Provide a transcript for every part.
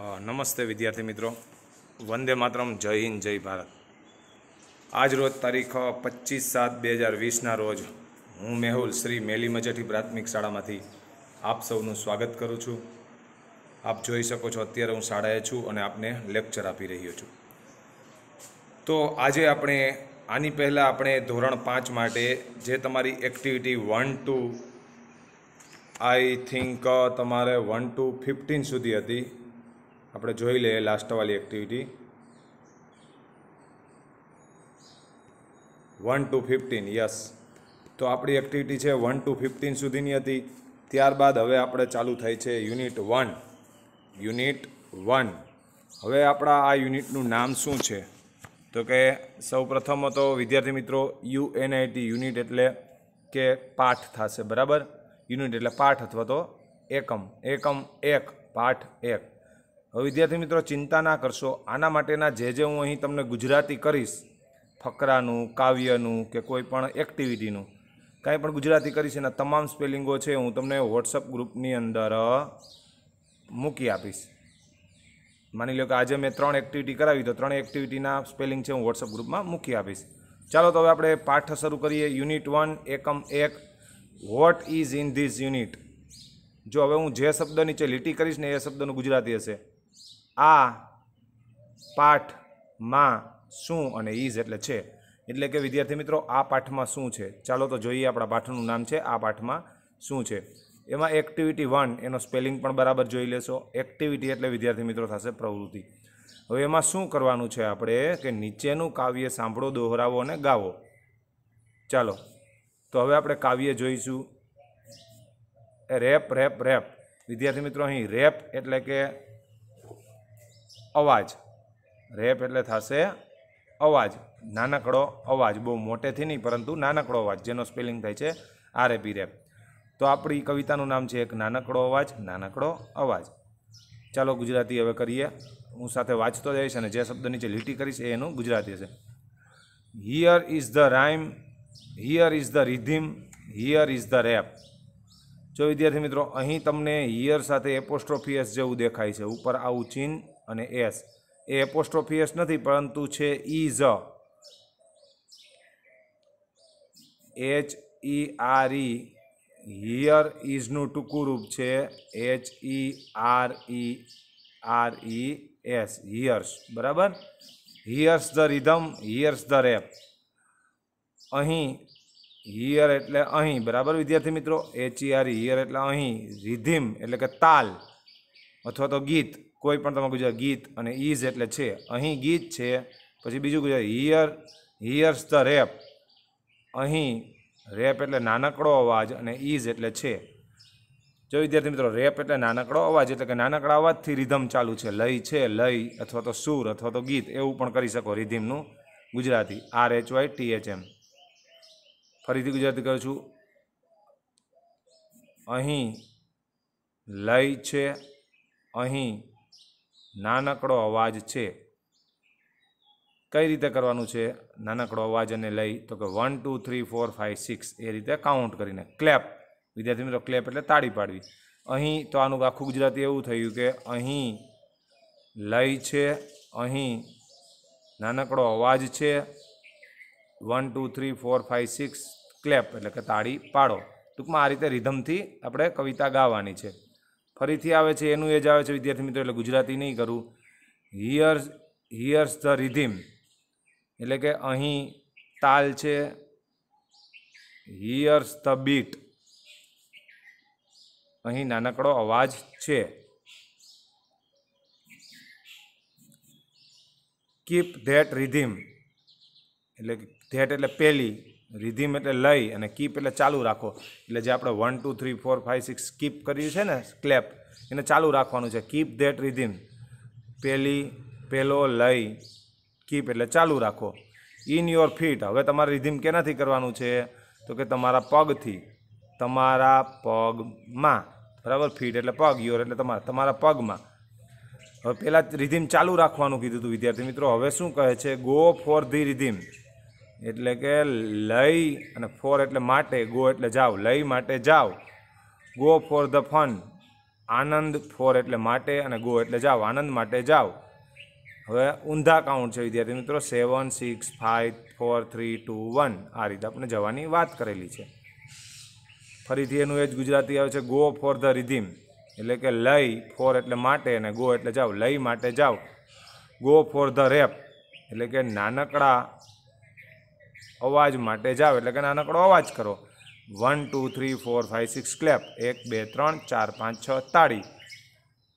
નમસ્તે વિદ્યાર્થી મિત્રો વંદે માતરમ જય હિન્દ જય ભારત આજ રોજ તારીખ પચીસ સાત બે હજાર વીસના રોજ હું મેહુલ શ્રી મેલી મજેઠી પ્રાથમિક શાળામાંથી આપ સૌનું સ્વાગત કરું છું આપ જોઈ શકો છો અત્યારે હું શાળાએ છું અને આપને લેક્ચર આપી રહ્યો છું તો આજે આપણે આની પહેલાં આપણે ધોરણ પાંચ માટે જે તમારી activity one two I think તમારે વન ટુ ફિફ્ટીન સુધી હતી આપણે જોઈ લઈએ લાસ્ટવાળી activity one two fifteen yes તો આપણી એક્ટિવિટી છે વન ટુ ફિફ્ટીન સુધીની હતી ત્યારબાદ હવે આપણે ચાલુ થઈ છે યુનિટ વન યુનિટ વન હવે આપણા આ યુનિટનું નામ શું છે તો કે સૌ પ્રથમ હતો વિદ્યાર્થી મિત્રો યુ યુએનઆઈટી યુનિટ એટલે કે પાઠ થશે બરાબર યુનિટ એટલે પાઠ અથવા તો એકમ એકમ એક પાઠ એક હવે વિદ્યાર્થી મિત્રો ચિંતા ના કરશો આના માટેના જે જે હું અહીં તમને ગુજરાતી કરીશ ફકરાનું કાવ્યનું કે કોઈ પણ એક્ટિવિટીનું કાંઈ પણ ગુજરાતી કરીશ એના તમામ સ્પેલિંગો છે હું તમને વોટ્સઅપ ગ્રુપની અંદર મૂકી આપીશ માની લો કે આજે મેં ત્રણ એક્ટિવિટી કરાવી તો ત્રણ એક્ટિવિટીના સ્પેલિંગ છે હું વોટ્સઅપ ગ્રુપમાં મૂકી આપીશ ચાલો તો હવે આપણે પાઠ શરૂ કરીએ યુનિટ વન એકમ એક what is in this unit જો હવે હું જે શબ્દ નીચે લીટી કરીશ ને એ શબ્દનું ગુજરાતી હશે આ પાઠમાં શું અને ઇઝ એટલે છે એટલે કે વિદ્યાર્થી મિત્રો આ પાઠમાં શું છે ચાલો તો જોઈએ આપણા પાઠનું નામ છે આ પાઠમાં શું છે એમાં એક્ટિવિટી વન એનો સ્પેલિંગ પણ બરાબર જોઈ લેશો એક્ટિવિટી એટલે વિદ્યાર્થી મિત્રો થશે પ્રવૃત્તિ હવે એમાં શું કરવાનું છે આપણે કે નીચેનું કાવ્ય સાંભળો દોહરાવો અને ગાવો ચાલો તો હવે આપણે કાવ્ય જોઈશું રેપ રેપ રેપ વિદ્યાર્થી મિત્રો અહીં રેપ એટલે કે અવાજ રેપ એટલે થશે અવાજ નાનકડો અવાજ બહુ મોટેથી નહીં પરંતુ નાનકડો અવાજ જેનો સ્પેલિંગ થાય છે આરએપી રેપ તો આપણી કવિતાનું નામ છે એક નાનકડો અવાજ નાનકડો અવાજ ચાલો ગુજરાતી હવે કરીએ હું સાથે વાંચતો જઈશ અને જે શબ્દ નીચે લીટી કરીશ એ એનું ગુજરાતી હશે here is the rhyme here is the rhythm here is the rap જો વિદ્યાર્થી મિત્રો અહીં તમને હિયર સાથે એપોસ્ટ્રોફીએસ જેવું દેખાય છે ઉપર આવું ચિહ્ન અને એસ એ એપોસ્ટ્રોફી એસ નથી પરંતુ છે is H E R E here ઇઝનું ટૂંકું રૂપ છે H E R E R E S here's બરાબર here's the rhythm here's the rap અહીં હિયર એટલે અહીં બરાબર વિદ્યાર્થી મિત્રો એચ ઈ આર હિયર એટલે અહીં રિધિમ એટલે કે તાલ અથવા તો ગીત કોઈ પણ તમે ગુજરાત ગીત અને ઇઝ એટલે છે અહીં ગીત છે પછી બીજું Gujarat here here's the rap અહીં રેપ એટલે નાનકડો અવાજ અને ઇઝ એટલે છે જો વિદ્યાર્થી મિત્રો રેપ એટલે નાનકડો અવાજ એટલે કે નાનકડા અવાજથી રિધમ ચાલુ છે લય છે લય અથવા તો સૂર અથવા તો ગીત એવું પણ કરી શકો રિધિમનું Gujarati R H Y T H M ફરીથી ગુજરાતી કરું છું અહીં લય છે અહીં નાનકડો અવાજ છે કઈ રીતે કરવાનું છે નાનકડો અવાજને લઈ તો કે one two three four five six એ રીતે કાઉન્ટ કરીને ક્લેપ વિદ્યાર્થી મિત્રો ક્લેપ એટલે તાળી પાડવી અહીં તો આનું આખું ગુજરાતી એવું થયું કે અહીં લય છે અહીં નાનકડો અવાજ છે one two three four five six clap એટલે કે તાળી પાડો ટૂંકમાં આ રીતે રિધમથી આપણે કવિતા ગાવાની છે ફરીથી આવે છે એનું એજ આવે છે વિદ્યાર્થી મિત્રો એટલે ગુજરાતી નહીં કરું હિયર્સ હિયર્સ ધ રિધિમ એટલે કે અહીં તાલ છે હિયર્સ ધ બીટ અહીં નાનકડો અવાજ છે કીપ ધેટ રિધિમ એટલે ધેટ એટલે પેલી રિધિમ એટલે લઈ અને કીપ એટલે ચાલુ રાખો એટલે જે આપણે one two three four five six keep કર્યું છે ને ક્લેપ એને ચાલુ રાખવાનું છે કીપ ધેટ રિધિમ પહેલી પહેલો લઈ કીપ એટલે ચાલુ રાખો ઇન યોર ફીટ હવે તમારે રિધીમ કેનાથી કરવાનું છે તો કે તમારા પગથી તમારા પગમાં બરાબર ફીટ એટલે પગ યોર એટલે તમારા તમારા પગમાં હવે પહેલાં રિધિમ ચાલુ રાખવાનું કીધું હતું વિદ્યાર્થી મિત્રો હવે શું કહે છે ગો ફોર ધી રિધિમ એટલે કે લઈ અને ફોર એટલે માટે ગો એટલે જાઓ લઈ માટે જાઓ ગો ફોર ધ ફન આનંદ ફોર એટલે માટે અને ગો એટલે જાઓ આનંદ માટે જાઓ હવે ઊંધા કાઉન્ટ છે વિદ્યાર્થી મિત્રો seven six five four three two one આ રીતે આપણે જવાની વાત કરેલી છે ફરીથી એનું એ જ ગુજરાતી આવે છે ગો ફોર ધ રિધિમ એટલે કે લઈ ફોર એટલે માટે અને ગો એટલે જાઓ લઈ માટે જાઓ ગો ફોર ધ રેપ એટલે કે નાનકડા અવાજ માટે જાઓ એટલે કે નાનકડો અવાજ કરો one two three four five six clap એક બે ત્રણ ચાર પાંચ છ તાળી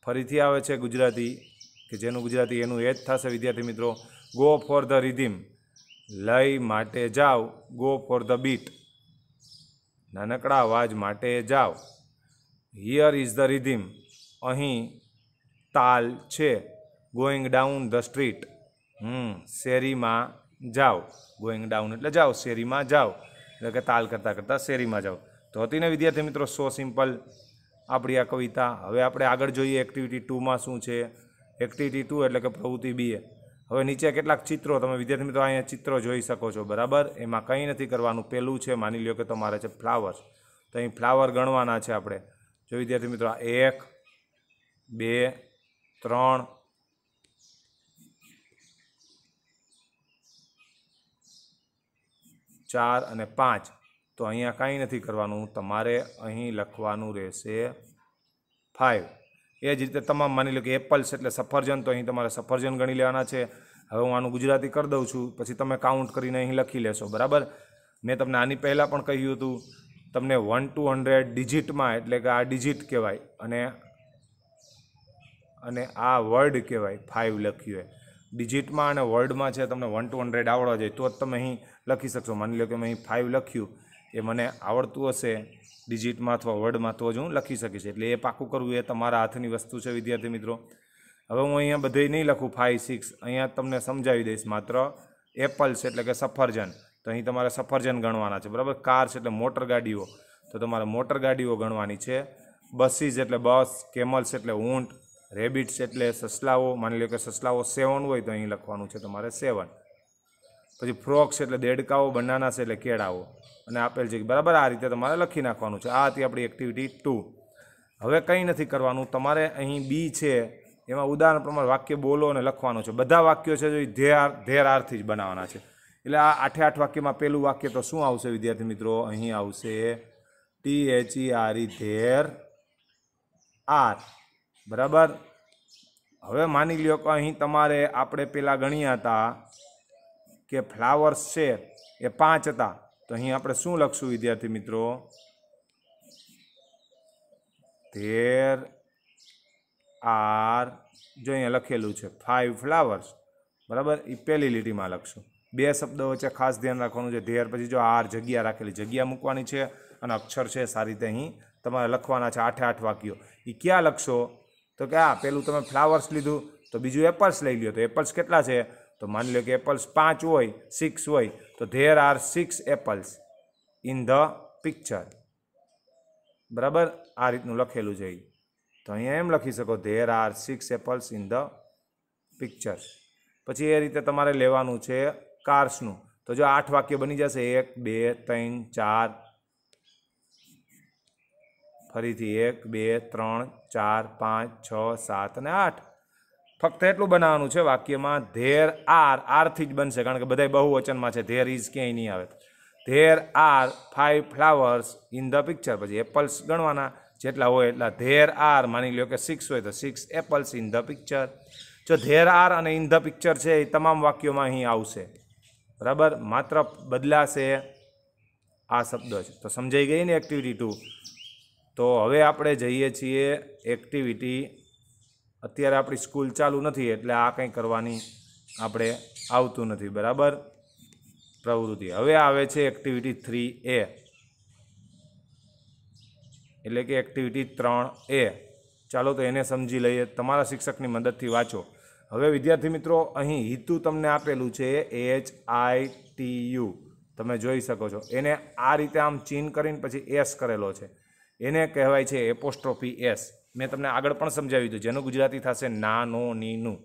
ફરીથી આવે છે ગુજરાતી કે જેનું ગુજરાતી એનું એ જ થશે વિદ્યાર્થી મિત્રો ગો ફોર ધ રિધિમ લય માટે જાઓ ગો ફોર ધ બીટ નાનકડા અવાજ માટે જાઓ હિયર ઇઝ ધ રિધિમ અહીં તાલ છે going down the street hmm શેરીમાં જાઓ ગોઈંગ ડાઉન એટલે જાઓ શેરીમાં જાઓ એટલે કે તાલ કરતાં કરતાં શેરીમાં જાઓ તો હતી ને વિદ્યાર્થી મિત્રો સો સિમ્પલ આપણી આ કવિતા હવે આપણે આગળ જોઈએ એક્ટિવિટી ટુમાં શું છે એક્ટિવિટી ટુ એટલે કે પ્રવૃત્તિ બી હવે નીચે કેટલાક ચિત્રો તમે વિદ્યાર્થી મિત્રો અહીંયા ચિત્રો જોઈ શકો છો બરાબર એમાં કંઈ નથી કરવાનું પહેલું છે માની લ્યો કે તમારે છે ફ્લાવર્સ તો અહીં ફ્લાવર ગણવાના છે આપણે જો વિદ્યાર્થી મિત્રો એક બે ત્રણ ચાર અને પાંચ તો અહીંયા કાંઈ નથી કરવાનું તમારે અહીં લખવાનું રહેશે ફાઇવ એ જ રીતે તમામ માની લો કે એપલ્સ એટલે સફરજન તો અહીં તમારે સફરજન ગણી લેવાના છે હવે હું આનું ગુજરાતી કરી દઉં છું પછી તમે કાઉન્ટ કરીને અહીં લખી લેશો બરાબર મેં તમને આની પહેલાં પણ કહ્યું હતું તમને વન ટુ હંડ્રેડ ડિજિટમાં એટલે કે આ ડિજિટ કહેવાય અને અને આ વર્ડ કહેવાય ફાઇવ લખ્યું હોય ડિજિટમાં અને વર્ડમાં છે તમને વન ટુ હંડ્રેડ આવડવા જોઈએ તો જ તમે અહીં લખી શકશો માની લો કે મેં અહીં ફાઇવ લખ્યું એ મને આવડતું હશે ડિજિટમાં અથવા વર્ડમાં તો જ હું લખી શકીશ એટલે એ પાકું કરવું એ તમારા હાથની વસ્તુ છે વિદ્યાર્થી મિત્રો હવે હું અહીંયા બધે નહીં લખું ફાઇવ સિક્સ અહીંયા તમને સમજાવી દઈશ માત્ર એપલ્સ એટલે કે સફરજન તો અહીં તમારે સફરજન ગણવાના છે બરાબર કાર્સ એટલે મોટર ગાડીઓ તો તમારે મોટર ગાડીઓ ગણવાની છે બસીસ એટલે બસ કેમલ્સ એટલે ઊંટ રેબિટ્સ એટલે સસલાઓ માની લો કે સસલાઓ સેવન હોય તો અહીં લખવાનું છે તમારે સેવન પછી ફ્રોક્સ એટલે દેડકાઓ બનાનાસ એટલે કેળાઓ અને આપેલ છે બરાબર આ રીતે તમારે લખી નાખવાનું છે આ હતી આપણી એક્ટિવિટી ટુ હવે કંઈ નથી કરવાનું તમારે અહીં બી છે એમાં ઉદાહરણ પ્રમાણે વાક્ય બોલો અને લખવાનું છે બધા વાક્યો છે જો એ ધેર ધેર આરથી જ બનાવવાના છે એટલે આ આઠે આઠ વાક્યમાં પહેલું વાક્ય તો શું આવશે વિદ્યાર્થી મિત્રો અહીં આવશે T H E R E there are બરાબર હવે માની લ્યો કે અહીં તમારે આપણે પેલા ગણ્યા હતા કે ફ્લાવર્સ છે એ પાંચ હતા તો અહીં આપણે શું લખશું વિદ્યાર્થી મિત્રો ધેર આર જો અહીંયા લખેલું છે ફાઇવ ફ્લાવર્સ બરાબર એ પહેલી લીટીમાં લખશું બે શબ્દો વચ્ચે ખાસ ધ્યાન રાખવાનું છે ધેર પછી જો આર જગ્યા રાખેલી જગ્યા મૂકવાની છે અને અક્ષર છે સારી રીતે અહીં તમારે લખવાના છે આઠે આઠ વાક્યો એ ક્યાં લખશો તો કે આ પેલું તમે ફ્લાવર્સ લીધું તો બીજું એપલ્સ લઈ લ્યો તો એપલ્સ કેટલા છે તો માની લો કે એપલ્સ પાંચ હોય સિક્સ હોય તો there are six apples in the picture બરાબર આ રીતનું લખેલું છે તો અહીંયા એમ લખી શકો there are six apples in the picture પછી એ રીતે તમારે લેવાનું છે કાર્સનું તો જો આઠ વાક્ય બની જશે એક બે ત્રણ ચાર ફરીથી એક બે ત્રણ ચાર પાંચ છ સાત અને આઠ ફક્ત એટલું બનાવવાનું છે વાક્યમાં ધેર આર આરથી જ બનશે કારણ કે બધા બહુ વચનમાં છે ધેર ઇઝ ક્યાંય નહીં આવે there are five flowers in the picture પછી એપલ્સ ગણવાના જેટલા હોય એટલા ધેર આર માની લો કે સિક્સ હોય તો six apples in the picture જો ધેર આર અને ઇન ધ પિક્ચર છે એ તમામ વાક્યોમાં અહીં આવશે બરાબર માત્ર બદલાશે આ શબ્દો છે તો સમજાઈ ગઈ ને એક્ટિવિટી ટુ તો હવે આપણે જઈએ છીએ એક્ટિવિટી અત્યારે આપણી સ્કૂલ ચાલુ નથી એટલે આ કંઈ કરવાની આપણે આવતું નથી બરાબર પ્રવૃત્તિ હવે આવે છે એક્ટિવિટી થ્રી એ એટલે કે એક્ટિવિટી ત્રણ એ ચાલો તો એને સમજી લઈએ તમારા શિક્ષકની મદદથી વાંચો હવે વિદ્યાર્થી મિત્રો અહીં હિતુ તમને આપેલું છે એચ આઈ ટી યુ તમે જોઈ શકો છો એને આ રીતે આમ ચીન કરીને પછી એસ કરેલો છે એને કહેવાય છે એપોસ્ટ્રોફી એસ મેં તમને આગળ પણ સમજાવી દીધું જેનું ગુજરાતી થશે નાનો નીનું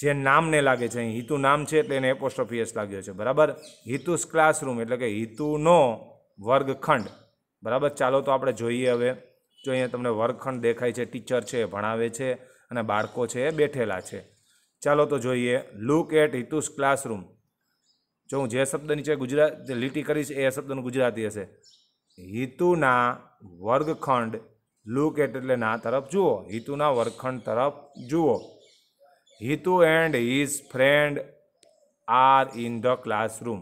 જે નામને લાગે છે અહીં હિતુ નામ છે એટલે એને એપોસ્ટ્રોફી એસ લાગ્યો છે બરાબર હિતુસ ક્લાસરૂમ એટલે કે હિતુનો વર્ગખંડ બરાબર ચાલો તો આપણે જોઈએ હવે જો અહીંયા તમને વર્ગખંડ દેખાય છે ટીચર છે ભણાવે છે અને બાળકો છે એ બેઠેલા છે ચાલો તો જોઈએ લુક એટ હિતુસ ક્લાસરૂમ જો હું જે શબ્દ નીચે ગુજરાત લીટી કરીશ એ શબ્દનું ગુજરાતી હશે હિતુના વર્ગખંડ લુક એટલે ના તરફ જુઓ હિતુના વર્ગખંડ તરફ જુઓ Hitu and his friend are in the classroom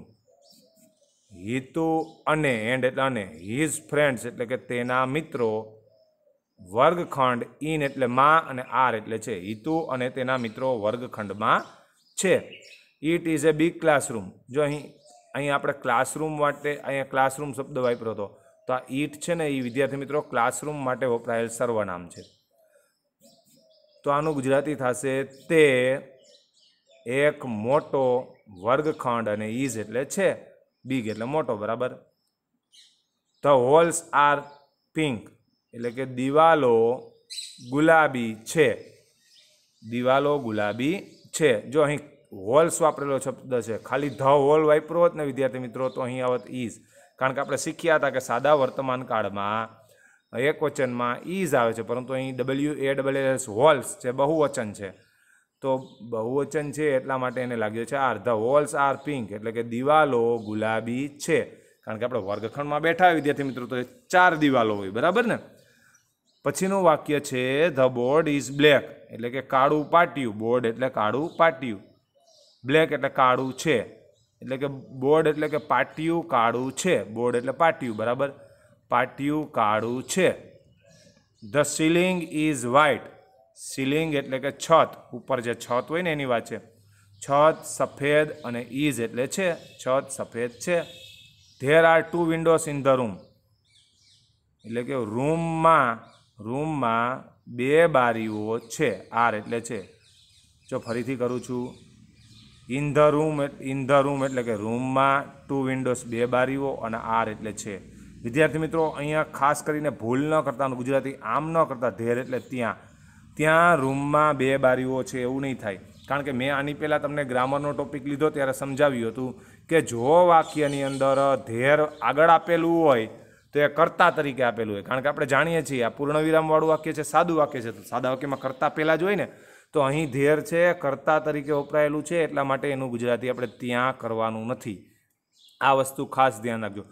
Hitu અને એન્ડ એટલે અને હિઝ ફ્રેન્ડ્સ એટલે કે તેના મિત્રો વર્ગખંડ ઇન એટલે માં અને આર એટલે છે હિતુ અને તેના મિત્રો વર્ગખંડમાં છે it is a big classroom જો અહીં અહીં આપણે ક્લાસરૂમ માટે અહીંયા ક્લાસરૂમ શબ્દ વાપર્યો હતો તો આ ઈટ છે ને એ વિદ્યાર્થી મિત્રો ક્લાસરૂમ માટે વપરાયેલ સર્વનામ છે તો આનું ગુજરાતી થશે તે એક મોટો વર્ગખંડ અને ઇઝ એટલે છે બિગ એટલે મોટો બરાબર ધ હોલ્સ આર પિંક એટલે કે દિવાલો ગુલાબી છે દિવાલો ગુલાબી છે જો અહીં હોલ્સ વાપરેલો શબ્દ છે ખાલી ધ હોલ વાપરો હોત ને વિદ્યાર્થી મિત્રો તો અહીં આવત ઇઝ કારણ કે આપણે શીખ્યા હતા કે સાદા વર્તમાન કાળમાં એક વચનમાં ઈઝ આવે છે પરંતુ અહીં W A double S walls જે બહુવચન છે તો બહુવચન છે એટલા માટે એને લાગ્યો છે are the walls are pink એટલે કે દિવાલો ગુલાબી છે કારણ કે આપણે વર્ગખંડમાં બેઠા વિદ્યાર્થી મિત્રો તો ચાર દિવાલો હોય બરાબર ને પછીનું વાક્ય છે ધ બોર્ડ ઇઝ બ્લેક એટલે કે કાળું પાટિયું બોર્ડ એટલે કાળું પાટિયું બ્લેક એટલે કાળું છે એટલે કે બોર્ડ એટલે કે પાટિયું કાળું છે બોર્ડ એટલે પાટિયું બરાબર પાટિયું કાળું છે the ceiling is white ceiling એટલે કે છત ઉપર જે છત હોય ને એની વાત છે છત સફેદ અને ઇઝ એટલે છે છત સફેદ છે there are two windows in the room એટલે કે રૂમમાં રૂમમાં બે બારીઓ છે આર એટલે છે જો ફરીથી કરું છું in the room in the room એટલે કે રૂમમાં ટુ વિન્ડોઝ બે બારીઓ અને આર એટલે છે વિદ્યાર્થી મિત્રો અહીંયા ખાસ કરીને ભૂલ ન કરતા ગુજરાતી આમ ન કરતા ધેર એટલે ત્યાં ત્યાં રૂમમાં બે બારીઓ છે એવું નહીં થાય કારણ કે મેં આની પહેલાં તમને ગ્રામરનો ટોપિક લીધો ત્યારે સમજાવ્યું હતું કે જો વાક્યની અંદર ધેર આગળ આપેલું હોય તો એ કરતા તરીકે આપેલું હોય કારણ કે આપણે જાણીએ છીએ આ પૂર્ણવિરામવાળું વાક્ય છે સાદું વાક્ય છે તો સાદા વાક્યમાં કર્તા પહેલાં જ હોય ને તો અહીં ધેર છે કર્તા તરીકે વપરાયેલું છે એટલા માટે એનું ગુજરાતી આપણે ત્યાં કરવાનું નથી આ વસ્તુ ખાસ ધ્યાન રાખજો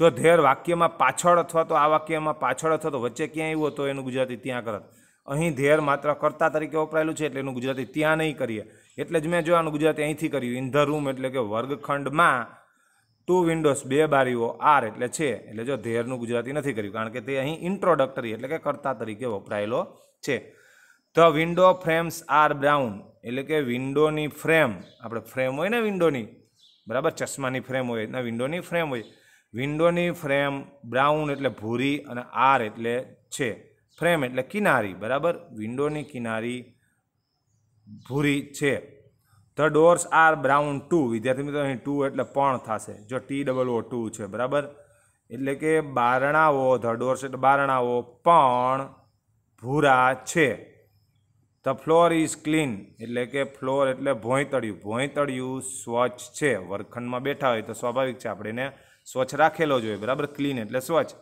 જો ધેર વાક્યમાં પાછળ અથવા તો આ વાક્યમાં પાછળ અથવા તો વચ્ચે ક્યાં આવ્યું તો એનું ગુજરાતી ત્યાં કરત અહીં ધેર માત્ર કર્તા તરીકે વપરાયેલું છે એટલે એનું ગુજરાતી ત્યાં નહીં કરીએ એટલે જ મેં જો આનું ગુજરાતી અહીંથી કર્યું ઇન ધ રૂમ એટલે કે વર્ગખંડમાં ટુ વિન્ડોઝ બે બારીઓ આર એટલે છે એટલે જો ધેરનું ગુજરાતી નથી કર્યું કારણ કે તે અહીં ઇન્ટ્રોડક્ટરી એટલે કે કર્તા તરીકે વપરાયેલો છે the window frames are brown એટલે કે વિન્ડોની ફ્રેમ આપણે ફ્રેમ હોય ને વિન્ડોની બરાબર ચશ્માની ફ્રેમ હોય એના વિન્ડોની ફ્રેમ હોય વિન્ડોની ફ્રેમ બ્રાઉન એટલે ભૂરી અને આર એટલે છે ફ્રેમ એટલે કિનારી બરાબર વિન્ડોની કિનારી ભૂરી છે ધ ડોર્સ આર બ્રાઉન ટુ વિદ્યાર્થી મિત્રો અહીં ટુ એટલે પણ થશે જો ટી ડબલ ઓ ટુ છે બરાબર એટલે કે બારણાઓ ધ ડોર્સ એટલે બારણાઓ પણ ભૂરા છે ધ ફ્લોર ઇઝ ક્લીન એટલે કે ફ્લોર એટલે ભોંયતળિયું ભોંયતળિયું સ્વચ્છ છે વર્ગખંડમાં બેઠા હોય તો સ્વાભાવિક છે આપણે એને સ્વચ્છ રાખેલો જોઈએ બરાબર ક્લીન એટલે સ્વચ્છ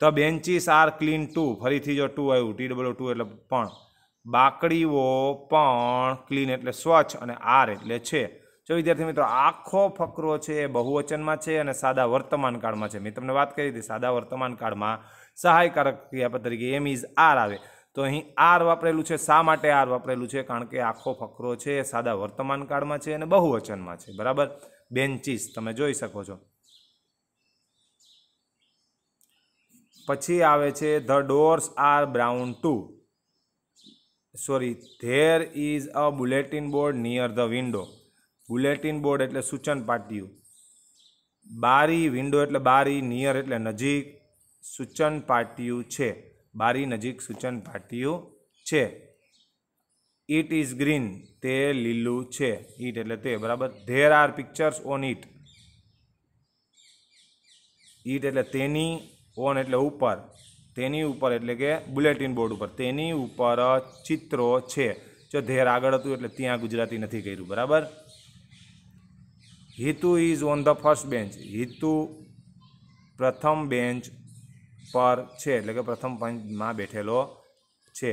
ધ બેન્ચીસ આર ક્લીન ટુ ફરીથી જો ટુ આવ્યું ટી ડબલ ટુ એટલે પણ બાકડીઓ પણ ક્લીન એટલે સ્વચ્છ અને આર એટલે છે જો વિદ્યાર્થી મિત્રો આખો ફકરો છે એ બહુવચનમાં છે અને સાદા વર્તમાન કાળમાં છે મેં તમને વાત કરી હતી સાદા વર્તમાન કાળમાં સહાયકારક ક્રિયાપદ તરીકે એમ ઇઝ આર આવે તો અહીં આર વાપરેલું છે શા માટે આર વાપરેલું છે કારણ કે આખો ફકરો છે એ સાદા વર્તમાન કાળમાં છે અને બહુવચનમાં છે બરાબર બેન્ચીસ તમે જોઈ શકો છો પછી આવે છે ધ ડોર્સ આર બ્રાઉન ટુ sorry there is a bulletin board near the window bulletin board એટલે સૂચન પાટિયું બારી વિન્ડો એટલે બારી નિયર એટલે નજીક સૂચન પાટિયું છે બારી નજીક સૂચન પાટિયું છે ઇટ ઇઝ ગ્રીન તે લીલું છે ઇટ એટલે તે બરાબર there are pictures on it it એટલે તેની ઓન એટલે ઉપર તેની ઉપર એટલે કે બુલેટિન બોર્ડ ઉપર તેની ઉપર ચિત્રો છે જો ધેર આગળ હતું એટલે ત્યાં ગુજરાતી નથી કર્યું બરાબર Hitu is on the first bench Hitu પ્રથમ બેન્ચ પર છે એટલે કે પ્રથમ પંચમાં બેઠેલો છે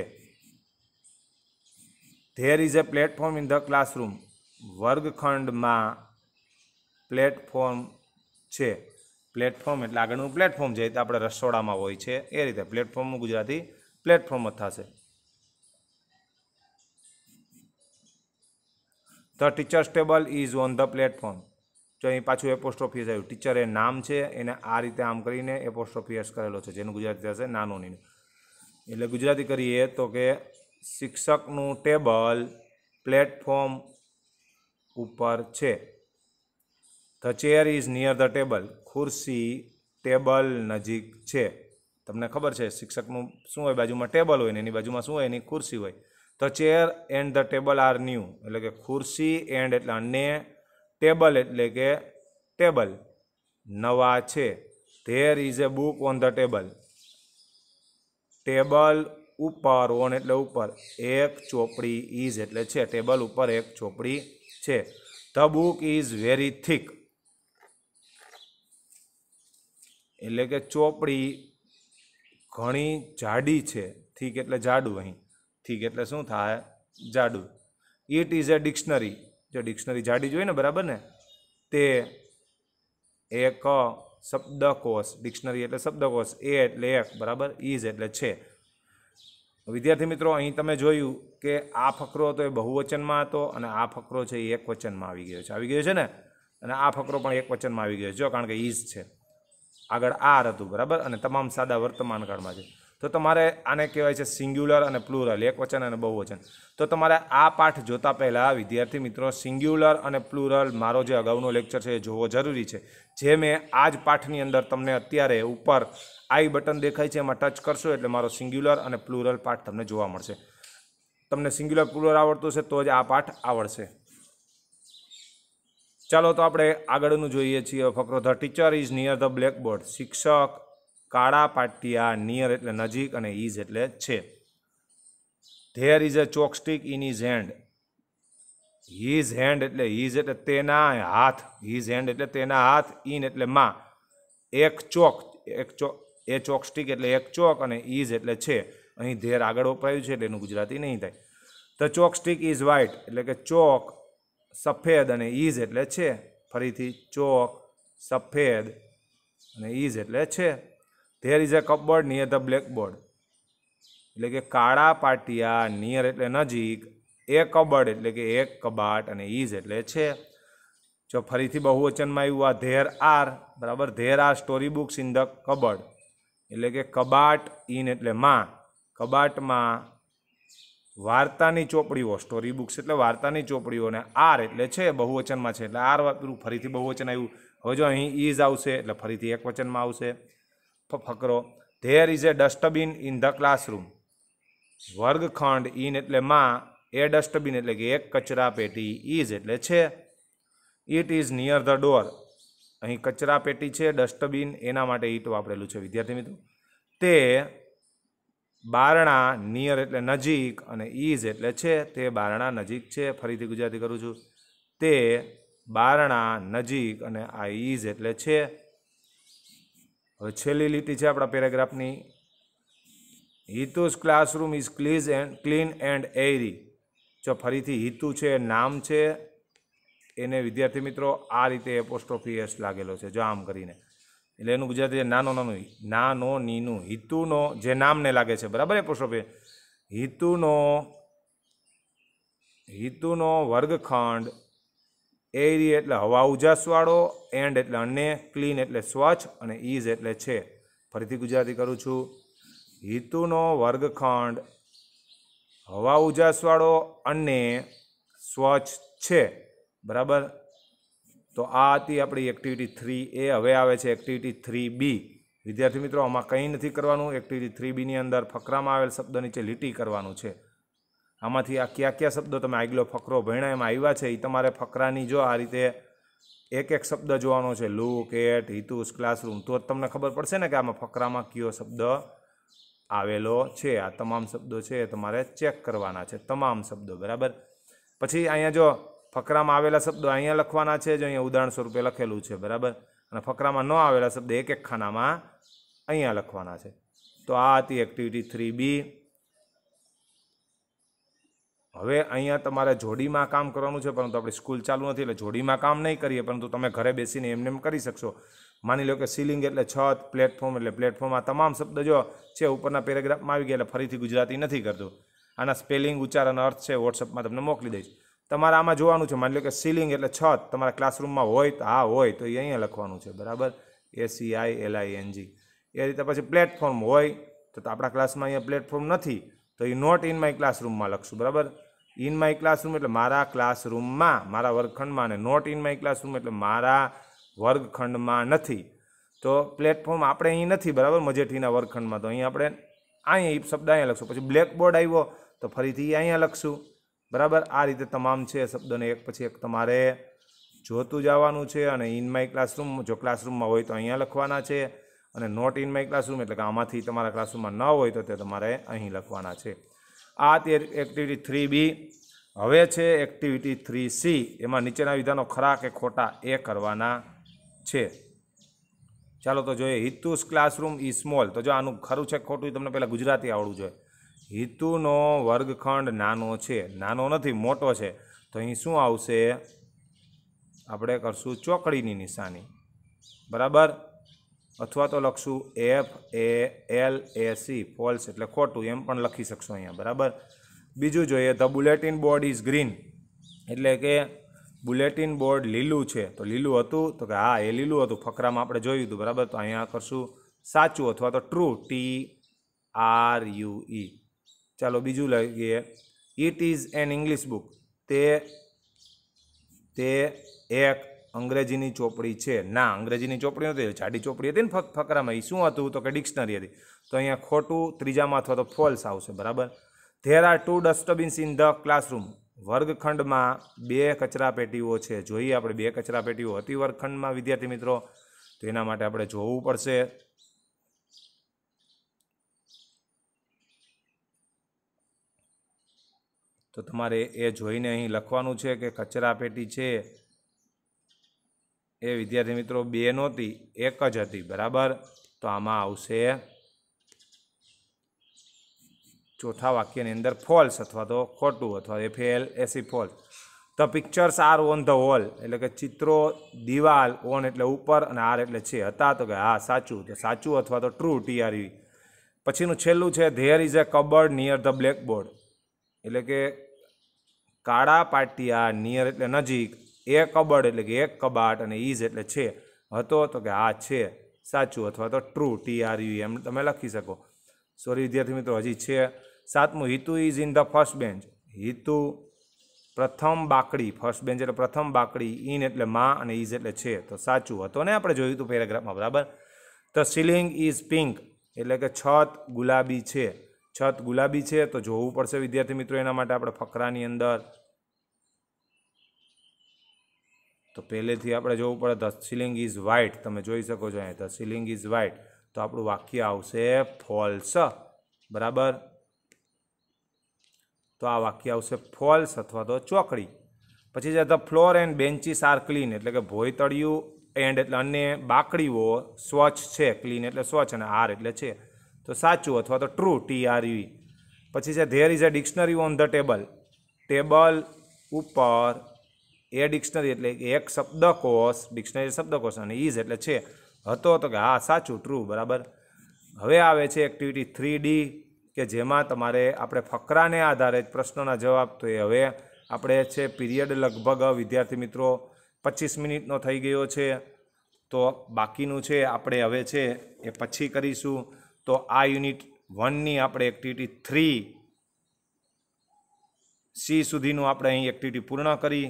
there is a platform in the classroom વર્ગખંડમાં પ્લેટફોર્મ છે પ્લેટફોર્મ એટલે આગળનું પ્લેટફોર્મ જે રીતે આપણે રસોડામાં હોય છે એ રીતે પ્લેટફોર્મનું ગુજરાતી પ્લેટફોર્મ જ થશે the teacher's table is on the platform જો અહીં પાછું એપોસ્ટ્રોફી આવ્યું ટીચર એ નામ છે એને આ રીતે આમ કરીને એપોસ્ટ્રોફી એસ કરેલો છે જેનું ગુજરાતી થશે નાનોની એટલે ગુજરાતી કરીએ તો કે શિક્ષકનું ટેબલ પ્લેટફોર્મ ઉપર છે the chair is near the table ખુરશી ટેબલ નજીક છે તમને ખબર છે શિક્ષકનું શું હોય બાજુમાં ટેબલ હોય ને એની બાજુમાં શું હોય એની ખુરશી હોય the chair and the table are new એટલે કે ખુરશી એન્ડ એટલે અને ટેબલ એટલે કે ટેબલ નવા છે there is a book on the table table ઉપર ઓન એટલે ઉપર એક ચોપડી ઇઝ એટલે છે ટેબલ ઉપર એક ચોપડી છે the book is very thick એટલે કે ચોપડી ઘણી જાડી છે થીક એટલે જાડું અહીં થીક એટલે શું થાય જાડું ઇટ ઇઝ અ ડિક્શનરી જો ડિક્શનરી જાડી જોઈએ ને બરાબર ને તે એક શબ્દકોષ ડિક્શનરી એટલે શબ્દકોષ એ એટલે એક બરાબર ઇઝ એટલે છે વિદ્યાર્થી મિત્રો અહીં તમે જોયું કે આ ફકરો હતો એ બહુવચનમાં હતો અને આ ફકરો છે એ એક વચનમાં આવી ગયો છે આવી ગયો છે ને અને આ ફકરો પણ એક વચનમાં આવી ગયો છે જો કારણ કે ઇઝ છે આગળ આર હતું બરાબર અને તમામ સાદા વર્તમાન કાળમાં છે તો તમારે આને કહેવાય છે સિંગ્યુલર અને પ્લુરલ એક વચન અને બહુવચન તો તમારે આ પાઠ જોતા પહેલાં વિદ્યાર્થી મિત્રો સિંગ્યુલર અને પ્લુરલ મારો જે અગાઉનો લેક્ચર છે એ જોવો જરૂરી છે જે મેં આ જ પાઠની અંદર તમને અત્યારે ઉપર આઈ બટન દેખાય છે એમાં ટચ કરશો એટલે મારો સિંગ્યુલર અને પ્લુરલ પાઠ તમને જોવા મળશે તમને સિંગ્યુલર પ્લુરલ આવડતું છે તો જ આ પાઠ આવડશે ચાલો તો આપણે આગળનું જોઈએ છીએ ફકરો the teacher is near the blackboard શિક્ષક કાળા પાટિયા નિયર એટલે નજીક અને ઇઝ એટલે છે there is a chalk stick in is hand his hand એટલે હિઝ એટલે તેના હાથ હિઝ હેન્ડ એટલે તેના હાથ ઇન એટલે માં એક ચોક એક ચોક એ ચોકસ્ટિક એટલે એક ચોક અને ઇઝ એટલે છે અહીં ધેર આગળ વપરાયું છે એટલે એનું ગુજરાતી નહીં થાય ધ ચોકસ્ટિક ઇઝ વ્હાઇટ એટલે કે ચોક સફેદ અને ઇઝ એટલે છે ફરીથી ચોક સફેદ અને ઇઝ એટલે છે there is a cupboard near the blackboard એટલે કે કાળા પાટિયા નિયર એટલે નજીક એ કબડ એટલે કે એક કબાટ અને ઇઝ એટલે છે જો ફરીથી બહુવચનમાં આવ્યું આ ધેર આર બરાબર there are story books in the cupboard એટલે કે કબાટ ઇન એટલે માં કબાટમાં વાર્તાની ચોપડીઓ સ્ટોરી બુક્સ એટલે વાર્તાની ચોપડીઓ અને આર એટલે છે બહુવચનમાં છે એટલે આર વાપર્યું ફરીથી બહુવચન આવ્યું હવે જો અહીં ઇઝ આવશે એટલે ફરીથી એક વચનમાં આવશે ફકરો there is a dustbin in the classroom વર્ગખંડ ઇન એટલે માં એ ડસ્ટબિન એટલે કે એક કચરા પેટી ઇઝ એટલે છે it is near the door અહીં કચરા પેટી છે ડસ્ટબિન એના માટે ઈટ વાપરેલું છે વિદ્યાર્થી મિત્રો તે બારણા નિયર એટલે નજીક અને ઇઝ એટલે છે તે બારણા નજીક છે ફરીથી ગુજરાતી કરું છું તે બારણા નજીક અને આ ઇઝ એટલે છે હવે છેલ્લી લીટી છે આપણા પેરેગ્રાફની Hitu's classroom is clean and clean and airy જો ફરીથી હિતુ છે નામ છે એને વિદ્યાર્થી મિત્રો આ રીતે એપોસ્ટ્રોફી એસ લાગેલો છે જો આમ કરીને એટલે એનું ગુજરાતી નાનો નાનું નાનો નીનું હિતુનો જે નામને લાગે છે બરાબર એપોસ્ટ્રોફી હિતુનો હિતુનો વર્ગખંડ એરી એટલે હવા ઉજાસવાળો એન્ડ એટલે અને ક્લીન એટલે સ્વચ્છ અને ઈઝ એટલે છે ફરીથી ગુજરાતી કરું છું હિતુનો વર્ગખંડ હવા ઉજાસવાળો અને સ્વચ્છ છે બરાબર તો આ હતી આપણી એક્ટિવિટી થ્રી એ હવે આવે છે એક્ટિવિટી થ્રી બી વિદ્યાર્થી મિત્રો આમાં કંઈ નથી કરવાનું એક્ટિવિટી થ્રી બીની અંદર ફકરામાં આવેલ શબ્દ નીચે લીટી કરવાનું છે આમાંથી આ કયા કયા શબ્દો તમે આગલો ફકરો ભણ્યા એમાં આવ્યા છે એ તમારે ફકરાની જો આ રીતે એક એક શબ્દ જોવાનો છે લુક એટ હિતુસ ક્લાસરૂમ તો જ તમને ખબર પડશે ને કે આમાં ફકરામાં કયો શબ્દ આવેલો છે આ તમામ શબ્દો છે એ તમારે ચેક કરવાના છે તમામ શબ્દો બરાબર પછી અહીંયા જો ફકરામાં આવેલા શબ્દો અહીંયા લખવાના છે જો અહીંયા ઉદાહરણ સ્વરૂપે લખેલું છે બરાબર અને ફકરામાં ન આવેલા શબ્દ એક એક ખાનામાં અહીંયા લખવાના છે તો આ હતી એક્ટિવિટી થ્રી બી હવે અહીંયા તમારે જોડીમાં કામ કરવાનું છે પરંતુ આપણી સ્કૂલ ચાલુ નથી એટલે જોડીમાં કામ નહીં કરીએ પરંતુ તમે ઘરે બેસીને એમને એમ કરી શકશો માની લો કે સીલિંગ એટલે છત પ્લેટફોર્મ એટલે પ્લેટફોર્મ આ તમામ શબ્દ જો છે ઉપરના પેરેગ્રાફમાં આવી ગયા એટલે ફરીથી ગુજરાતી નથી કરતો આના સ્પેલિંગ ઉચ્ચારણ અર્થ છે વોટ્સઅપમાં તમને મોકલી દઈશ તમારે આમાં જોવાનું છે માની લો કે સીલિંગ એટલે છત તમારા ક્લાસરૂમમાં હોય તો હા હોય તો એ અહીંયા લખવાનું છે બરાબર એસીઆઈ એલઆઈએનજી એ રીતે પછી પ્લેટફોર્મ હોય તો આપણા ક્લાસમાં અહીંયા પ્લેટફોર્મ નથી તો એ નોટ ઇન માય ક્લાસરૂમમાં લખશું બરાબર ઇન માય ક્લાસરૂમ એટલે મારા ક્લાસરૂમમાં મારા વર્ગખંડમાં અને નોટ ઇન માય ક્લાસરૂમ એટલે મારા વર્ગખંડમાં નથી તો પ્લેટફોર્મ આપણે અહીં નથી બરાબર મજેઠીના વર્ગખંડમાં તો અહીં આપણે અહીંયા શબ્દ અહીંયા લખશું પછી બ્લેકબોર્ડ આવ્યો તો ફરીથી અહીંયા લખશું બરાબર આ રીતે તમામ છે શબ્દોને એક પછી એક તમારે જોતું જવાનું છે અને ઇન માય ક્લાસરૂમ જો ક્લાસરૂમમાં હોય તો અહીંયા લખવાના છે અને નોટ ઇન માય ક્લાસરૂમ એટલે કે આમાંથી તમારા ક્લાસરૂમમાં ન હોય તો તે તમારે અહીં લખવાના છે આ તે એક્ટિવિટી થ્રી બી હવે છે એક્ટિવિટી થ્રી સી એમાં નીચેના વિધાનો ખરા કે ખોટા એ કરવાના છે ચાલો તો જોઈએ હિતુસ ક્લાસરૂમ ઈ સ્મોલ તો જો આનું ખરું છે ખોટું તમને પહેલાં ગુજરાતી આવડવું જોઈએ હિતુનો વર્ગખંડ નાનો છે નાનો નથી મોટો છે તો અહીં શું આવશે આપણે કરશું ચોકડીની નિશાની બરાબર અથવા તો લખશું F A L A C false એટલે ખોટું એમ પણ લખી શકશો અહીંયા બરાબર બીજું જોઈએ the bulletin board is green એટલે કે બુલેટિન બોર્ડ લીલું છે તો લીલું હતું તો કે હા એ લીલું હતું ફકરામાં આપણે જોયું હતું બરાબર તો અહીંયા કરશું સાચું અથવા તો true T R U E ચાલો બીજું લઈએ it is an English book તે તે એક અંગ્રેજીની ચોપડી છે ના અંગ્રેજીની ચોપડી નહોતી જાડી ચોપડી હતી ને ફક ફકરામાં એ શું હતું તો કે ડિક્શનરી હતી તો અહીંયા ખોટું ત્રીજામાં અથવા તો ફોલ્સ આવશે બરાબર there are two dustbins in the classroom વર્ગખંડમાં બે કચરાપેટીઓ છે જોઈએ આપણે બે કચરાપેટીઓ હતી વર્ગખંડમાં વિદ્યાર્થી મિત્રો તો એના માટે આપણે જોવું પડશે તો તમારે એ જોઈને અહીં લખવાનું છે કે કચરાપેટી છે એ વિદ્યાર્થી મિત્રો બે નહોતી એક જ હતી બરાબર તો આમાં આવશે ચોથા વાક્યની અંદર ફોલ્સ અથવા તો ખોટું અથવા F L S E false the pictures are on the wall એટલે કે ચિત્રો દિવાલ ઓન એટલે ઉપર અને આર એટલે છે હતા તો કે હા સાચું તો સાચું અથવા તો ટ્રુ ટીઆરવી e. પછીનું છેલ્લું છે there is a cupboard near the blackboard એટલે કે કાળા પાટિયા નિયર એટલે નજીક એ કબડ એટલે કે એક કબાટ અને ઇઝ એટલે છે હતો તો કે આ છે સાચું અથવા તો ટ્રુ ટી આર યુ એમ તમે લખી શકો સોરી વિદ્યાર્થી મિત્રો હજી છે સાતમું Hitu is in the first bench Hitu પ્રથમ બાકડી ફર્સ્ટ બેન્ચ એટલે પ્રથમ બાકડી ઇન એટલે મા અને ઇઝ એટલે છે તો સાચું હતો ને આપણે જોયું હતું પેરેગ્રાફમાં બરાબર તો સીલિંગ ઇઝ પિંક એટલે કે છત ગુલાબી છે છત ગુલાબી છે તો જોવું પડશે વિદ્યાર્થી મિત્રો એના માટે આપણે ફકરાની અંદર તો પહેલેથી આપણે જોવું પડે ધ સીલિંગ ઇઝ વ્હાઇટ તમે જોઈ શકો છો અહીંયા ધ સીલિંગ ઇઝ વ્હાઇટ તો આપણું વાક્ય આવશે ફોલ્સ બરાબર તો આ વાક્ય આવશે ફોલ્સ અથવા તો ચોકડી પછી છે the floor and benches are clean એટલે કે ભોયતળિયું એન્ડ એટલે અને બાકડીઓ સ્વચ્છ છે ક્લીન એટલે સ્વચ્છ અને આર એટલે છે તો સાચું અથવા તો ટ્રુ ટી આર યુ પછી છે there is a dictionary on the table table ઉપર એ ડિક્શનરી એટલે એક શબ્દકોષ ડિક્શનરી શબ્દકોષ અને ઇઝ એટલે છે હતો તો કે હા સાચું ટ્રુ બરાબર હવે આવે છે એક્ટિવિટી થ્રી ડી કે જેમાં તમારે આપણે ફકરાને આધારે જ પ્રશ્નોના જવાબ તો એ હવે આપણે છે પીરિયડ લગભગ વિદ્યાર્થી મિત્રો પચીસ મિનિટનો થઈ ગયો છે તો બાકીનું છે આપણે હવે છે એ પછી કરીશું તો આ યુનિટ વનની આપણે એક્ટિવિટી થ્રી સી સુધીનું આપણે અહીં એક્ટિવિટી પૂર્ણ કરી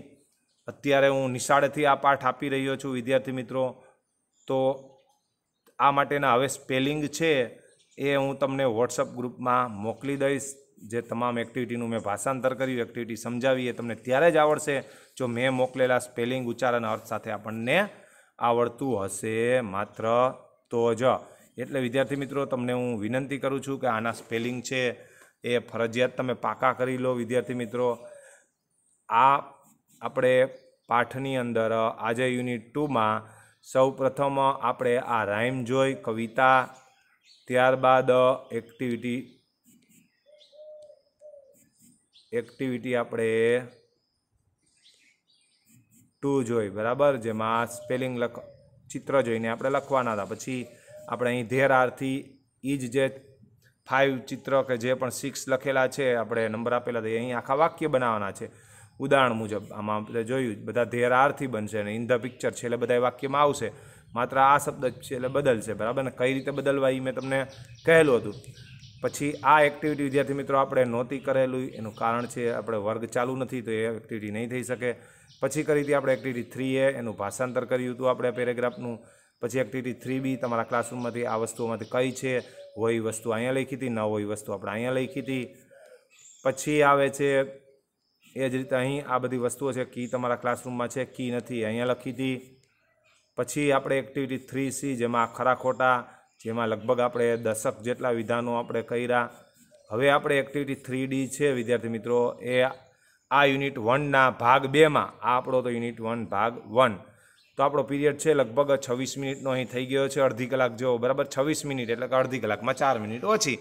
અત્યારે હું નિશાળેથી આ પાઠ આપી રહ્યો છું વિદ્યાર્થી મિત્રો તો આ માટેના હવે સ્પેલિંગ છે એ હું તમને વોટ્સઅપ ગ્રુપમાં મોકલી દઈશ જે તમામ એક્ટિવિટીનું મેં ભાષાંતર કર્યું એક્ટિવિટી સમજાવી એ તમને ત્યારે જ આવડશે જો મેં મોકલેલા સ્પેલિંગ ઉચ્ચારણ અર્થ સાથે આપણને આવડતું હશે માત્ર તો જ એટલે વિદ્યાર્થી મિત્રો તમને હું વિનંતી કરું છું કે આના સ્પેલિંગ છે એ ફરજિયાત તમે પાકા કરી લો વિદ્યાર્થી મિત્રો આ આપણે પાઠની અંદર આજે યુનિટ ટુમાં સૌ પ્રથમ આપણે આ રાઇમ જોઈ કવિતા ત્યારબાદ એક્ટિવિટી એક્ટિવિટી આપણે ટુ જોઈ બરાબર જેમાં સ્પેલિંગ લખ ચિત્ર જોઈને આપણે લખવાના હતા પછી આપણે અહીં ધેર આરથી ઈજ જે ફાઇવ ચિત્ર કે જે પણ સિક્સ લખેલા છે આપણે નંબર આપેલા હતા અહીં આખા વાક્ય બનાવવાના છે ઉદાહરણ મુજબ આમાં આપણે જોયું બધા ધેર આરથી બનશે અને ઇન ધ પિક્ચર છે એટલે બધા વાક્યમાં આવશે માત્ર આ શબ્દ છે એટલે બદલશે બરાબર ને કઈ રીતે બદલવા એ મેં તમને કહેલું હતું પછી આ એક્ટિવિટી વિદ્યાર્થી મિત્રો આપણે નહોતી કરેલું એનું કારણ છે આપણે વર્ગ ચાલુ નથી તો એ એક્ટિવિટી નહીં થઈ શકે પછી કરી હતી આપણે એક્ટિવિટી થ્રી એ એનું ભાષાંતર કર્યું હતું આપણે પેરેગ્રાફનું પછી એક્ટિવિટી થ્રી બી તમારા ક્લાસરૂમમાંથી આ વસ્તુઓમાંથી કઈ છે હોય વસ્તુ અહીંયા લખી હતી ન હોય વસ્તુ આપણે અહીંયા લખી હતી પછી આવે છે એ જ રીતે અહીં આ બધી વસ્તુઓ છે કી તમારા ક્લાસરૂમમાં છે કી નથી અહીંયા લખી હતી પછી આપણે એક્ટિવિટી થ્રી સી જેમાં ખરા ખોટા જેમાં લગભગ આપણે દશક જેટલા વિધાનો આપણે કર્યા હવે આપણે એક્ટિવિટી થ્રી ડી છે વિદ્યાર્થી મિત્રો એ આ યુનિટ વનના ભાગ બેમાં આ આપણો તો યુનિટ વન ભાગ વન તો આપણો પીરિયડ છે લગભગ છવ્વીસ મિનિટનો અહીં થઈ ગયો છે અડધી કલાક જેવો બરાબર છવ્વીસ મિનિટ એટલે કે અડધી કલાકમાં ચાર મિનિટ ઓછી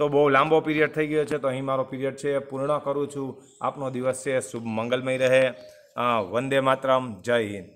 તો બહુ લાંબો પીરિયડ થઈ ગયો છે તો અહીં મારો પીરિયડ છે પૂર્ણ કરું છું આપનો દિવસ છે શુભ મંગલમય રહે વંદે માતરમ જય હિન્દ